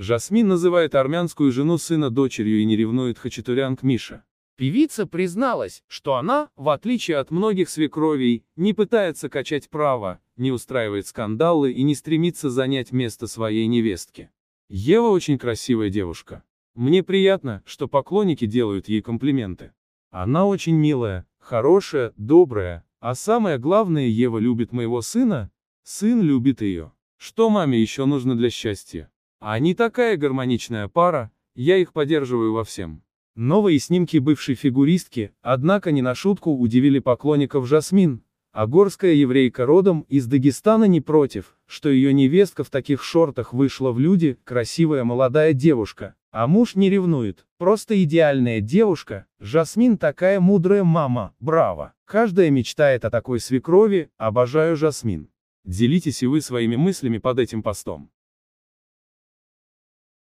Жасмин называет армянскую жену сына дочерью и не ревнует хачатурян к Мише. Певица призналась, что она, в отличие от многих свекровей, не пытается качать право, не устраивает скандалы и не стремится занять место своей невестки. Ева очень красивая девушка. Мне приятно, что поклонники делают ей комплименты. Она очень милая, хорошая, добрая, а самое главное, Ева любит моего сына, сын любит ее. Что маме еще нужно для счастья? Они такая гармоничная пара, я их поддерживаю во всем. Новые снимки бывшей фигуристки, однако не на шутку удивили поклонников Жасмин, а горская еврейка родом из Дагестана не против, что ее невестка в таких шортах вышла в люди, красивая молодая девушка, а муж не ревнует, просто идеальная девушка, Жасмин такая мудрая мама, браво, каждая мечтает о такой свекрови, обожаю Жасмин. Делитесь и вы своими мыслями под этим постом.